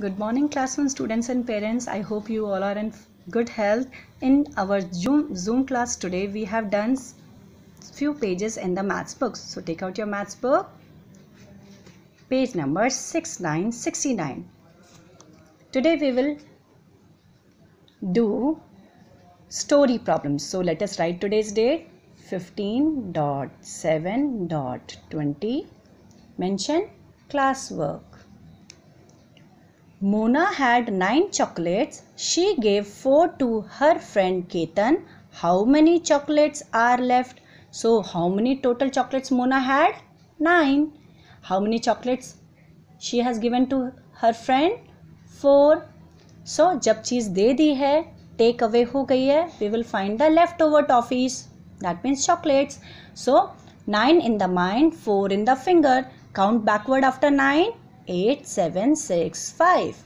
Good morning class 1 students and parents. I hope you all are in good health. In our Zoom, Zoom class today we have done few pages in the maths books. So take out your maths book. Page number 6969. Today we will do story problems. So let us write today's date 15.7.20. Mention class work Mona had 9 chocolates. She gave 4 to her friend Ketan. How many chocolates are left? So, how many total chocolates Mona had? 9. How many chocolates she has given to her friend? 4. So, jab cheez de di hai, take away ho gai hai, we will find the leftover toffees. That means chocolates. So, 9 in the mind, 4 in the finger. Count backward after 9. 8765.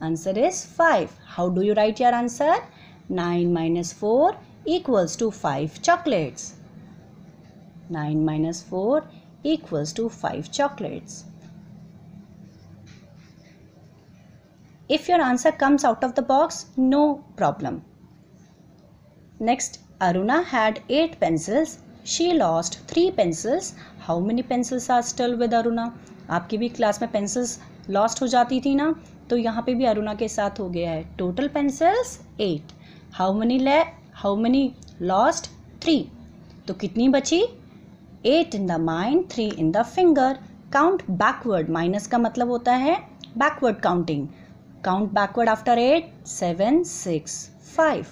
Answer is 5. How do you write your answer? 9 minus 4 equals to 5 chocolates. 9 minus 4 equals to 5 chocolates. If your answer comes out of the box, no problem. Next, Aruna had 8 pencils. She lost 3 pencils. How many pencils are still with Aruna? आपकी भी class में pencils lost हो जाती थी ना तो यहाँ पे भी अरुणा के साथ हो गया है total pencils eight how many ले हाउ मनी लॉस्ट थ्री तो कितनी बची eight in the mind three in the finger count backward minus का मतलब होता है backward counting count backward after eight seven six five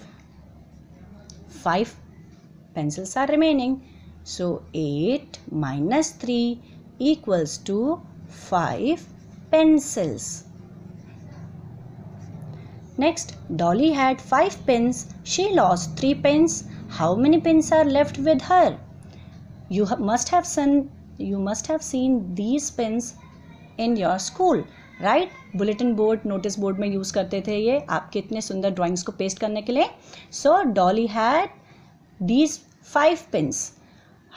five pencils are remaining so eight minus three equals to 5 pencils. Next, Dolly had 5 pins. She lost 3 pins. How many pins are left with her? You must have seen these pins in your school, right? Bulletin board, notice board mein use karte the ye. Aap kitne sundar drawings ko paste karne ke liye. So Dolly had these five pins.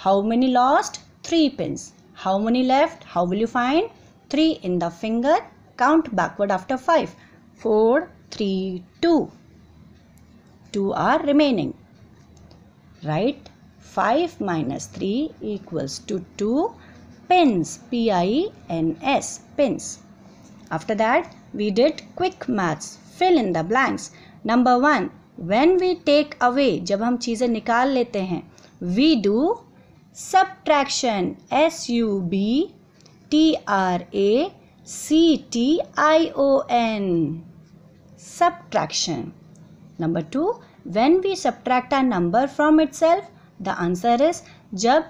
How many lost? Three pins. How many left? How will you find? 3 in the finger. Count backward after 5. 4, 3, 2. 2 are remaining. Right? 5 minus 3 equals to 2 pins. P-I-N-S. Pins. After that, we did quick maths. Fill in the blanks. Number 1. When we take away, जब हम चीज़ें निकाल लेते हैं, we do subtraction S U B T R A C T I O N subtraction number two when we subtract a number from itself the answer is जब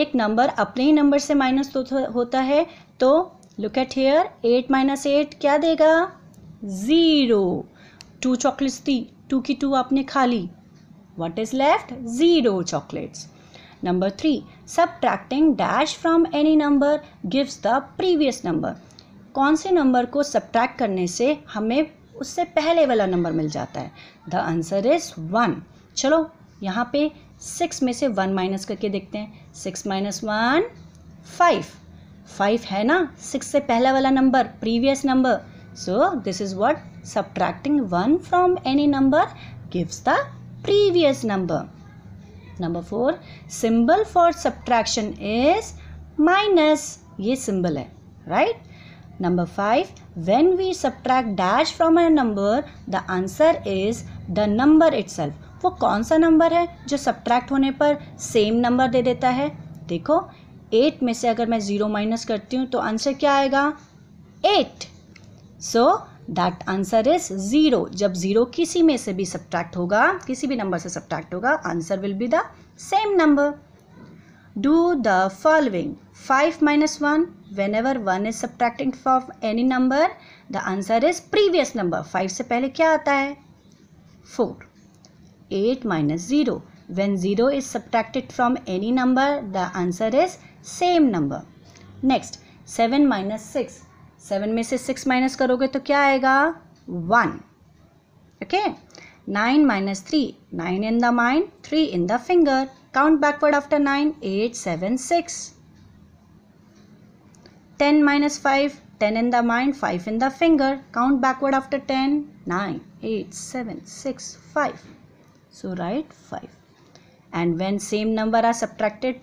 एक number अपने ही number से माइनस होता है तो look at here eight minus eight क्या देगा zero two chocolates थी टू की टू आपने खा ली what is left zero chocolates Number सब Subtracting dash from any number gives the previous number. कौन से नंबर को सब्ट्रैक्ट करने से हमें उससे पहले वाला नंबर मिल जाता है द आंसर इज़ वन चलो यहाँ पे सिक्स में से वन माइनस करके देखते हैं six minus one five five है ना सिक्स से पहला वाला number previous number so this is what subtracting one from any number gives the previous number number four symbol for subtraction is minus ये सिंबल है right number five we subtract dash from from number the answer is the number itself वो कौन सा number है जो subtract होने पर सेम नंबर दे देता है देखो एट में से अगर मैं ज़ीरो माइनस करती हूँ तो आंसर क्या आएगा eight so so, that answer is zero जब ज़ीरो किसी में से भी सब्ट्रैक्ट होगा किसी भी नंबर से सब्ट्रैक्ट होगा answer will be the same number do the following five minus one whenever one is subtracting from any number the answer is previous number five से पहले क्या आता है four eight minus zero when zero is subtracted from any number the answer is same number next seven minus six seven में से six minus करोगे तो क्या आएगा one okay nine minus three nine in the mind three in the finger count backward after nine eight seven six ten minus five ten in the mind five in the finger count after ten nine eight seven six five so right five and when same number are subtracted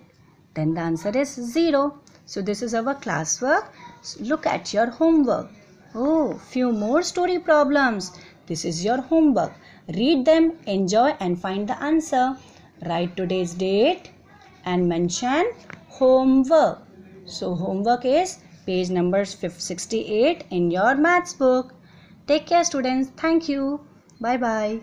then the answer is zero so this is our class work Look at your homework. Oh, few more story problems. This is your homework. Read them, enjoy and find the answer. Write today's date and mention homework. So homework is page number 68 in your maths book. Take care students. Thank you. Bye bye.